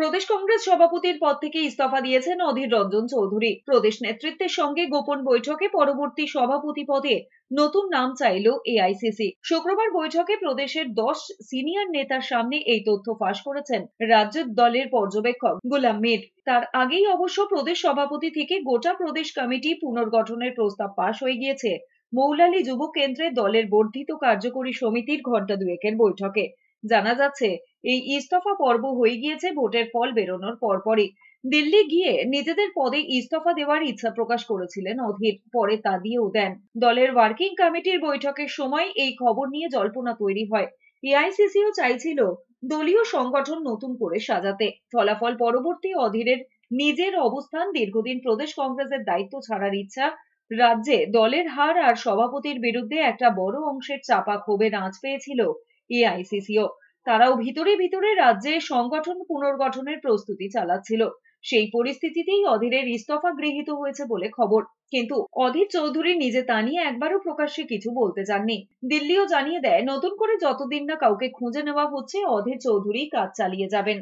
প্রদেশ কংগ্রেস সভাপতির পদ থেকে ইস্তফা দিয়েছেন অধীর রঞ্জন চৌধুরী প্রদেশ নেতৃত্বের সঙ্গে গোপন বৈঠকে পরবর্তী সভাপতি পদে নতুন নাম চাইল এআইসিসি শুক্রবার বৈঠকে প্রদেশের দশ সিনিয়র নেতার সামনে এই তথ্য ফাঁস করেছেন রাজ্য দলের পর্যবেক্ষক গোলাম মির তার আগেই অবশ্য প্রদেশ সভাপতি থেকে গোটা প্রদেশ কমিটি পুনর্গঠনের প্রস্তাব পাশ হয়ে গিয়েছে মৌলালী যুব কেন্দ্রে দলের বর্ধিত কার্যকরী সমিতির ঘণ্টা দুয়েকের বৈঠকে জানা যাচ্ছে এই ইস্তফা পর্ব হয়ে গিয়েছে ভোটের ফল বেরোনোর পরপরই দিল্লি গিয়ে নিজেদের পদে ইস্তফা দেওয়ার ইচ্ছা প্রকাশ করেছিলেন অধীর পরে তা দিয়েও দেন দলের ওয়ার্কিং কমিটির বৈঠকের সময় এই খবর নিয়ে জল্পনা তৈরি হয় এআইসিসিও চাইছিল দলীয় সংগঠন নতুন করে সাজাতে ফলাফল পরবর্তী অধীরের নিজের অবস্থান দীর্ঘদিন প্রদেশ কংগ্রেসের দায়িত্ব ছাড়ার ইচ্ছা রাজ্যে দলের হার আর সভাপতির বিরুদ্ধে একটা বড় অংশের চাপা ক্ষোভে আঁচ পেয়েছিল এআইসিসিও তারাও ভিতরে ভিতরে রাজ্যে সংগঠন পুনর্গঠনের প্রস্তুতি চালাচ্ছিল সেই পরিস্থিতিতেই অধীরের ইস্তফা গৃহীত হয়েছে বলে খবর কিন্তু অধীর চৌধুরী নিজে তা নিয়ে একবারও প্রকাশ্যে কিছু বলতে চাননি দিল্লিও জানিয়ে দেয় নতুন করে যতদিন না কাউকে খুঁজে নেওয়া হচ্ছে অধীর চৌধুরী কাজ চালিয়ে যাবেন